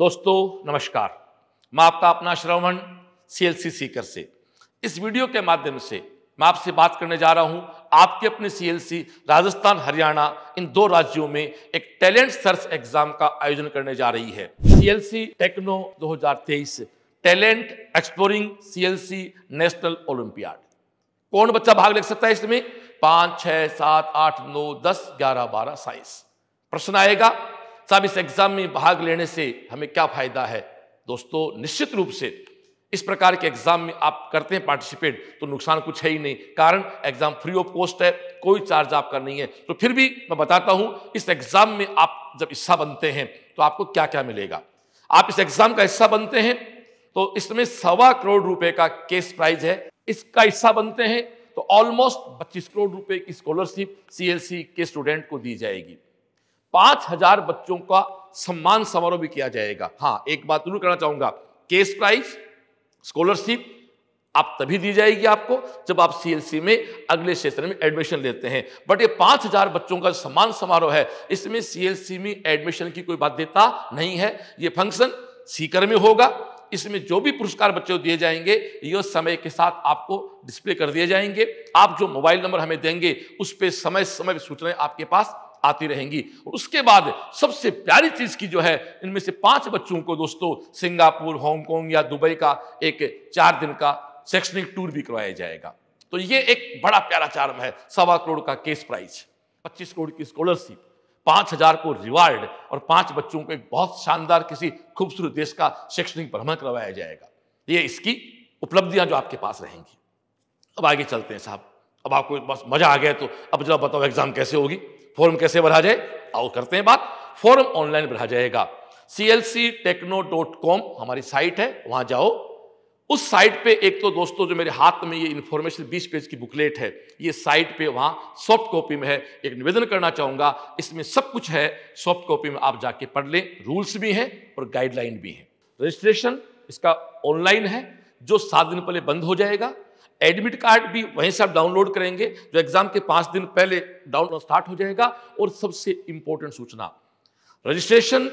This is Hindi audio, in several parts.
दोस्तों नमस्कार मैं आपका अपना श्रवण सी एल सी सीकर से इस वीडियो के माध्यम से मैं आपसे बात करने जा रहा हूं आपके अपने सीएलसी राजस्थान हरियाणा इन दो राज्यों में एक टैलेंट सर्च एग्जाम का आयोजन करने जा रही है CLC techno 2023 talent exploring CLC national olympiad कौन बच्चा भाग ले सकता है इसमें पांच छह सात आठ नौ दस ग्यारह बारह साइंस प्रश्न आएगा साहब इस एग्ज़ाम में भाग लेने से हमें क्या फ़ायदा है दोस्तों निश्चित रूप से इस प्रकार के एग्ज़ाम में आप करते हैं पार्टिसिपेट तो नुकसान कुछ है ही नहीं कारण एग्ज़ाम फ्री ऑफ कॉस्ट है कोई चार्ज आपका नहीं है तो फिर भी मैं बताता हूं इस एग्ज़ाम में आप जब हिस्सा बनते हैं तो आपको क्या क्या मिलेगा आप इस एग्ज़ाम का हिस्सा बनते हैं तो इसमें सवा करोड़ रुपए का केस प्राइज है इसका हिस्सा बनते हैं तो ऑलमोस्ट 25 करोड़ रुपए की स्कॉलरशिप सीएलसी के स्टूडेंट को दी जाएगी पांच हजार बच्चों का सम्मान समारोह भी किया जाएगा हाँ एक बात जरूर करना चाहूंगा केस प्राइज स्कॉलरशिप आप तभी दी जाएगी आपको जब आप सीएलसी में अगले सेशन में एडमिशन लेते हैं बट ये पांच हजार बच्चों का सम्मान समारोह है इसमें सीएलसी में एडमिशन की कोई बाध्यता नहीं है ये फंक्शन सीकर में होगा इसमें जो भी पुरस्कार बच्चों को दिए जाएंगे ये समय के साथ आपको डिस्प्ले कर दिए जाएंगे आप जो मोबाइल नंबर हमें देंगे उस पर समय समय सूचनाएं आपके पास आती रहेंगी उसके बाद सबसे प्यारी चीज़ की जो है इनमें से पांच बच्चों को दोस्तों सिंगापुर हांगकॉन्ग या दुबई का एक चार दिन का शैक्षणिक टूर भी करवाया जाएगा तो ये एक बड़ा प्यारा चार्म है सवा करोड़ का केस प्राइज पच्चीस करोड़ की स्कॉलरशिप पांच हजार को रिवार्ड और पांच बच्चों को एक बहुत शानदार किसी खूबसूरत देश का शैक्षणिक भ्रमण करवाया जाएगा ये इसकी उपलब्धियां जो आपके पास रहेंगी अब आगे चलते हैं साहब अब आपको बस मजा आ गया तो अब जरा बताओ एग्जाम कैसे होगी फॉर्म कैसे भरा जाए आओ करते हैं बात फॉर्म ऑनलाइन भरा जाएगा सी हमारी साइट है वहां जाओ उस साइट पे एक तो दोस्तों जो मेरे हाथ में ये इंफॉर्मेशन 20 पेज की बुकलेट है ये साइट पे वहां सॉफ्ट कॉपी में है एक निवेदन करना चाहूंगा इसमें सब कुछ है सॉफ्ट कॉपी में आप जाके पढ़ लें रूल्स भी हैं और गाइडलाइन भी हैं रजिस्ट्रेशन इसका ऑनलाइन है जो सात दिन पहले बंद हो जाएगा एडमिट कार्ड भी वहीं से आप डाउनलोड करेंगे जो एग्जाम के पांच दिन पहले डाउनलोड स्टार्ट हो जाएगा और सबसे इंपॉर्टेंट सूचना रजिस्ट्रेशन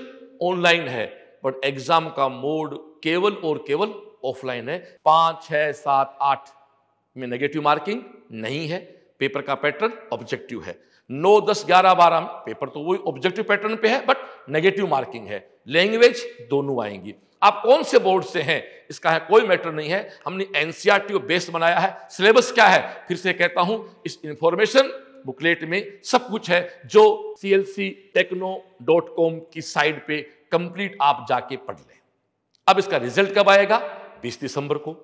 ऑनलाइन है बट एग्जाम का मोड केवल और केवल ऑफलाइन है पांच छह सात आठ में नेगेटिव मार्किंग नहीं है पेपर का पैटर्न ऑब्जेक्टिव है नौ दस ग्यारह बारह पेपर तो वही ऑब्जेक्टिव पैटर्न पे है बट नेगेटिव मार्किंग है लैंग्वेज दोनों आएंगी आप कौन से बोर्ड से हैं इसका है कोई मैटर नहीं है हमने एनसीआरटी बेस e बनाया है सिलेबस क्या है फिर से कहता हूं इस इंफॉर्मेशन बुकलेट में सब कुछ है जो C L C techno dot com की साइट पे कंप्लीट आप जाके पढ़ लें अब इसका रिजल्ट कब आएगा 20 दिसंबर को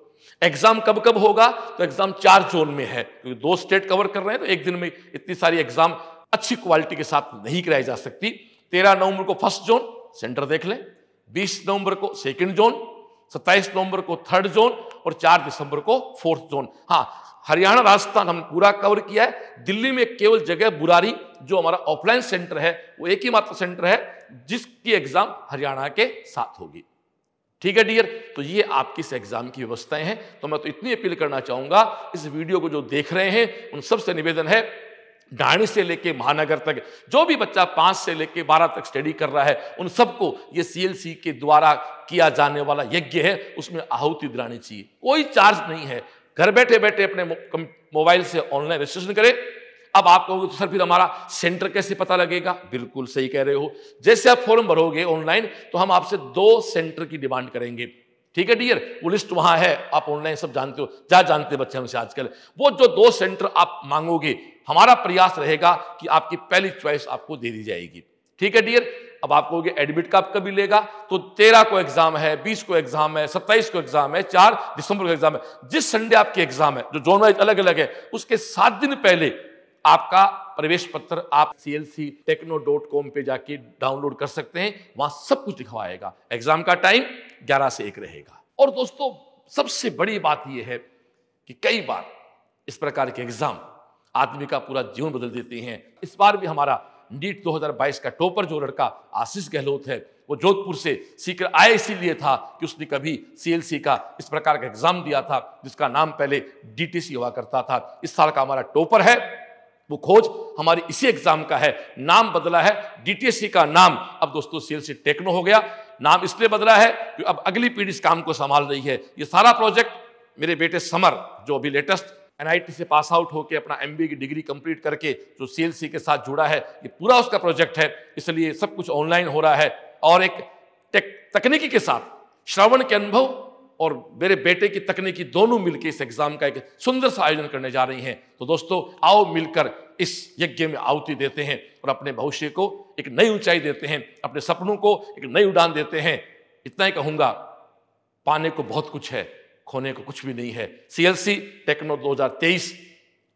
एग्जाम कब कब होगा तो एग्जाम चार जोन में है क्योंकि दो स्टेट कवर कर रहे हैं तो एक दिन में इतनी सारी एग्जाम अच्छी क्वालिटी के साथ नहीं कराई जा सकती तेरह नवंबर को फर्स्ट जोन सेंटर देख लें 20 नवंबर को सेकेंड जोन 27 नवंबर को थर्ड जोन और 4 दिसंबर को फोर्थ जोन हाँ हरियाणा राजस्थान हमने पूरा कवर किया है दिल्ली में केवल जगह बुरारी जो हमारा ऑफलाइन सेंटर है वो एक ही मात्र सेंटर है जिसकी एग्जाम हरियाणा के साथ होगी ठीक है डियर तो ये आपकी इस एग्जाम की व्यवस्थाएं हैं तो मैं तो इतनी अपील करना चाहूंगा इस वीडियो को जो देख रहे हैं उन सबसे निवेदन है डाणी से लेके महानगर तक जो भी बच्चा पाँच से लेके बारह तक स्टडी कर रहा है उन सबको ये सीएलसी के द्वारा किया जाने वाला यज्ञ है उसमें आहुति दिलानी चाहिए कोई चार्ज नहीं है घर बैठे बैठे अपने मोबाइल से ऑनलाइन रजिस्ट्रेशन करें अब आप कहोगे तो सर फिर हमारा सेंटर कैसे पता लगेगा बिल्कुल सही कह रहे हो जैसे आप फॉर्म भरोगे ऑनलाइन तो हम आपसे दो सेंटर की डिमांड करेंगे ठीक है डियर वो लिस्ट वहां है आप ऑनलाइन सब जानते हो जा जानते बच्चे हमसे आजकल वो जो दो सेंटर आप मांगोगे हमारा प्रयास रहेगा कि आपकी पहली च्वाइस आपको दे दी जाएगी ठीक है डियर अब आपको एडमिट का कभी लेगा तो तेरह को एग्जाम है बीस को एग्जाम है सत्ताईस को एग्जाम है चार दिसंबर को एग्जाम है जिस संडे आपकी एग्जाम है जो जोन वाइज अलग अलग है उसके सात दिन पहले आपका प्रवेश पत्र आप C L C techno dot com पे जाके डाउनलोड कर सकते हैं वहां सब कुछ दिखवाएगा एग्जाम का टाइम ग्यारह से एक रहेगा और दोस्तों सबसे बड़ी बात यह है कि कई बार इस प्रकार के एग्जाम आदमी का पूरा जीवन बदल देते हैं इस बार भी हमारा नीट 2022 का टॉपर जो लड़का आशीष गहलोत है वो जोधपुर से सीकर आए इसीलिए था कि उसने कभी सीएलसी का इस प्रकार का एग्जाम दिया था जिसका नाम पहले डीटीसी हुआ करता था इस साल का हमारा टॉपर है वो खोज हमारे इसी एग्जाम का है नाम बदला है डीटीएससी का नाम अब दोस्तों एल सी टेक्नो हो गया नाम इसलिए बदला है कि अब अगली पीढ़ी इस काम को संभाल रही है ये सारा प्रोजेक्ट मेरे बेटे समर जो अभी लेटेस्ट एनआईटी से पास आउट होकर अपना एमबीए की डिग्री कंप्लीट करके जो सीएलसी के साथ जुड़ा है ये पूरा उसका प्रोजेक्ट है इसलिए सब कुछ ऑनलाइन हो रहा है और एक तकनीकी के साथ श्रवण के अनुभव और मेरे बेटे की तकनीकी दोनों मिलकर इस एग्जाम का एक सुंदर सा आयोजन करने जा रही हैं तो दोस्तों आओ मिलकर इस यज्ञ में आहुति देते हैं और अपने भविष्य को एक नई ऊंचाई देते हैं अपने सपनों को एक नई उड़ान देते हैं इतना ही कहूंगा पाने को बहुत कुछ है खोने को कुछ भी नहीं है सी एल सी टेक्नो तेईस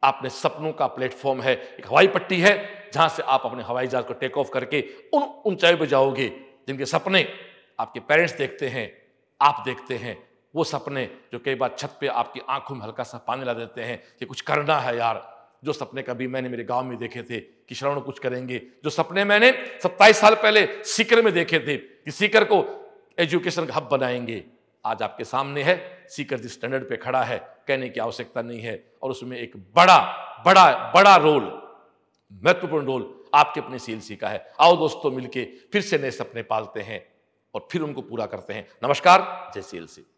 आपने सपनों का प्लेटफॉर्म है एक हवाई पट्टी है जहां से आप अपने हवाई जहाज को टेक ऑफ करके उन ऊंचाई पर जाओगे जिनके सपने आपके पेरेंट्स देखते हैं आप देखते हैं वो सपने जो कई बार छत पे आपकी आंखों में हल्का सा पानी ला देते हैं कि कुछ करना है यार जो सपने कभी मैंने मेरे गांव में देखे थे कि श्रवण कुछ करेंगे जो सपने मैंने 27 साल पहले सीकर में देखे थे कि सीकर को एजुकेशन का हब बनाएंगे आज आपके सामने है सीकर जिस स्टैंडर्ड पे खड़ा है कहने की आवश्यकता नहीं है और उसमें एक बड़ा बड़ा बड़ा रोल महत्वपूर्ण रोल आपके अपने सीएलसी का है आओ दोस्तों मिलके फिर से नए सपने पालते हैं और फिर उनको पूरा करते हैं नमस्कार जय सी